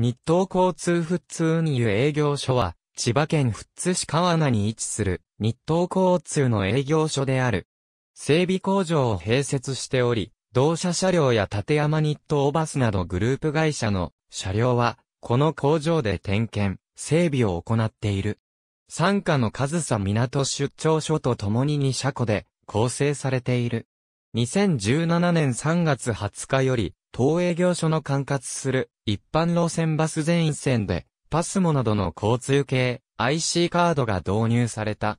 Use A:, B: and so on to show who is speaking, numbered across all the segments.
A: 日東交通富津運輸営業所は、千葉県富津市川名に位置する日東交通の営業所である。整備工場を併設しており、同社車両や立山日東バスなどグループ会社の車両は、この工場で点検、整備を行っている。参加の上総港出張所と共に2車庫で構成されている。2017年3月20日より、東営業所の管轄する一般路線バス全線で、パスモなどの交通系 IC カードが導入された。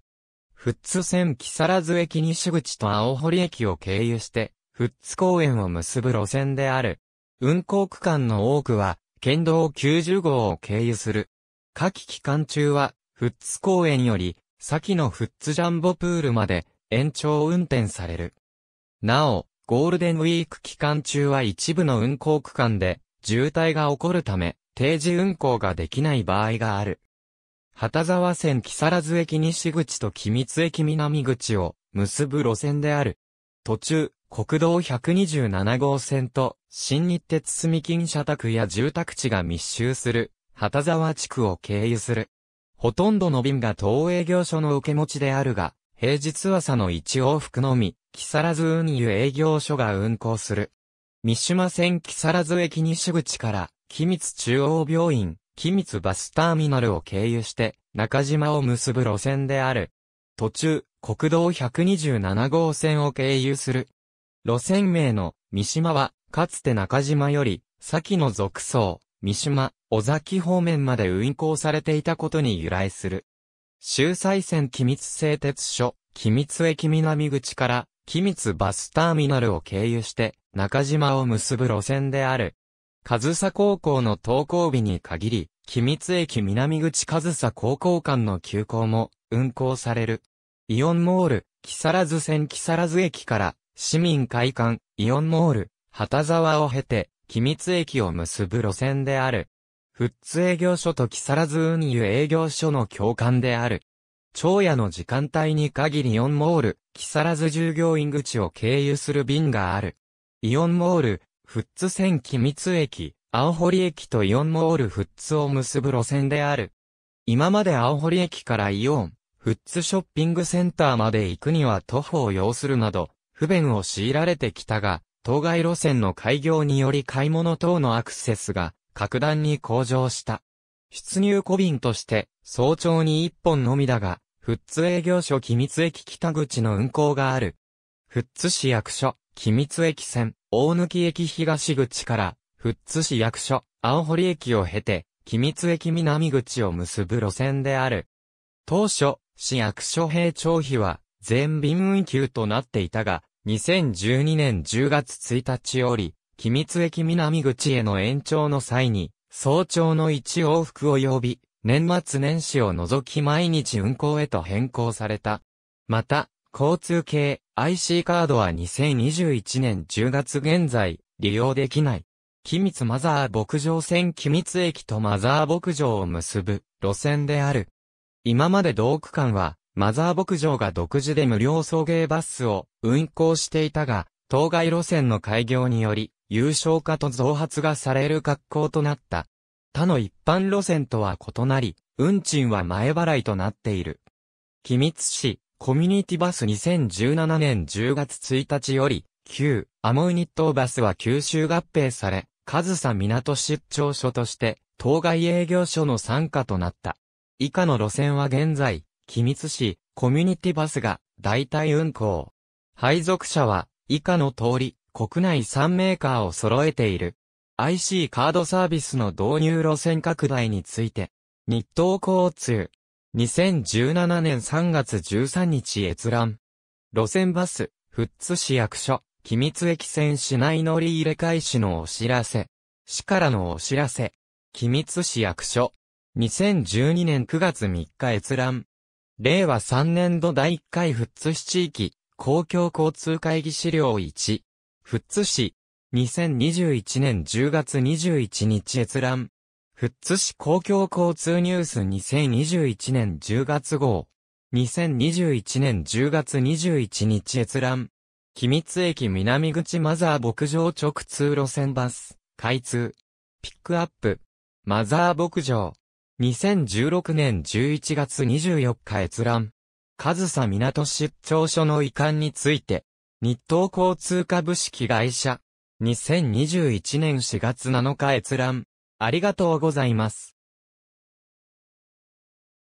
A: 富津線木更津駅西口と青堀駅を経由して、富津公園を結ぶ路線である。運行区間の多くは、県道90号を経由する。夏季期間中は、富津公園より、先の富津ジャンボプールまで延長運転される。なお、ゴールデンウィーク期間中は一部の運行区間で渋滞が起こるため、定時運行ができない場合がある。旗沢線木更津駅西口と君津駅南口を結ぶ路線である。途中、国道127号線と新日鉄住金社宅や住宅地が密集する旗沢地区を経由する。ほとんどの便が東営業所の受け持ちであるが、平日朝の1往復のみ、木更津運輸営業所が運行する。三島線木更津駅西口から、君津中央病院、君津バスターミナルを経由して、中島を結ぶ路線である。途中、国道127号線を経由する。路線名の三島は、かつて中島より、先の続走、三島、尾崎方面まで運行されていたことに由来する。周西線機密製鉄所、機密駅南口から、君津バスターミナルを経由して中島を結ぶ路線である。上総高校の登校日に限り、君津駅南口上総高校間の休校も運行される。イオンモール、木更津線木更津駅から市民会館、イオンモール、旗沢を経て、君津駅を結ぶ路線である。富津営業所と木更津運輸営業所の共感である。朝夜の時間帯に限りイオンモール、木更津従業員口を経由する便がある。イオンモール、富津線機密駅、青堀駅とイオンモール富津を結ぶ路線である。今まで青堀駅からイオン、富津ショッピングセンターまで行くには徒歩を要するなど、不便を強いられてきたが、当該路線の開業により買い物等のアクセスが格段に向上した。出入小便として、早朝に1本のみだが、富津営業所君津駅北口の運行がある。富津市役所、君津駅線、大貫駅東口から、富津市役所、青堀駅を経て、君津駅南口を結ぶ路線である。当初、市役所閉庁費は、全便運休となっていたが、2012年10月1日より、君津駅南口への延長の際に、早朝の1往復及び、年末年始を除き毎日運行へと変更された。また、交通系 IC カードは2021年10月現在利用できない。機密マザー牧場線機密駅とマザー牧場を結ぶ路線である。今まで同区間はマザー牧場が独自で無料送迎バスを運行していたが、当該路線の開業により、有償化と増発がされる格好となった。他の一般路線とは異なり、運賃は前払いとなっている。君津市、コミュニティバス2017年10月1日より、旧、アモウニットバスは九州合併され、上サ港出張所として、当該営業所の参加となった。以下の路線は現在、君津市、コミュニティバスが、代替運行。配属者は、以下の通り、国内3メーカーを揃えている。IC カードサービスの導入路線拡大について、日東交通、2017年3月13日閲覧。路線バス、富津市役所、君津駅線市内乗り入れ開始のお知らせ。市からのお知らせ。君津市役所。2012年9月3日閲覧。令和3年度第1回富津市地域、公共交通会議資料1。富津市、2021年10月21日閲覧。富津市公共交通ニュース2021年10月号。2021年10月21日閲覧。秘密駅南口マザー牧場直通路線バス、開通。ピックアップ。マザー牧場。2016年11月24日閲覧。上サ港出張所の遺憾について、日東交通株式会社、2021年4月7日閲覧。ありがとうございます。